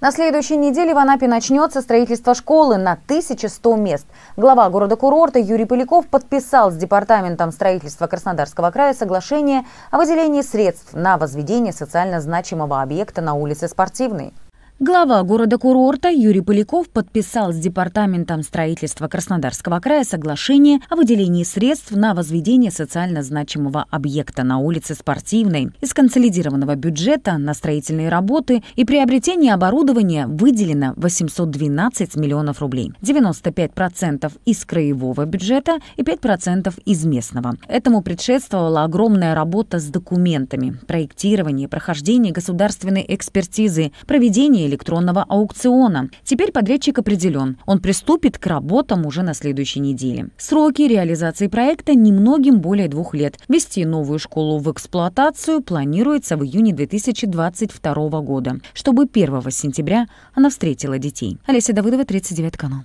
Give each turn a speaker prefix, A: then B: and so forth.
A: На следующей неделе в Анапе начнется строительство школы на 1100 мест. Глава города-курорта Юрий Поляков подписал с Департаментом строительства Краснодарского края соглашение о выделении средств на возведение социально значимого объекта на улице Спортивной. Глава города-курорта Юрий Поляков подписал с Департаментом строительства Краснодарского края соглашение о выделении средств на возведение социально значимого объекта на улице Спортивной. Из консолидированного бюджета на строительные работы и приобретение оборудования выделено 812 миллионов рублей. 95% из краевого бюджета и 5% из местного. Этому предшествовала огромная работа с документами, проектирование, прохождение государственной экспертизы, проведение электронного аукциона. Теперь подрядчик определен. Он приступит к работам уже на следующей неделе. Сроки реализации проекта немногим более двух лет. Вести новую школу в эксплуатацию планируется в июне 2022 года, чтобы 1 сентября она встретила детей. Олеся Давыдова, 39 канал.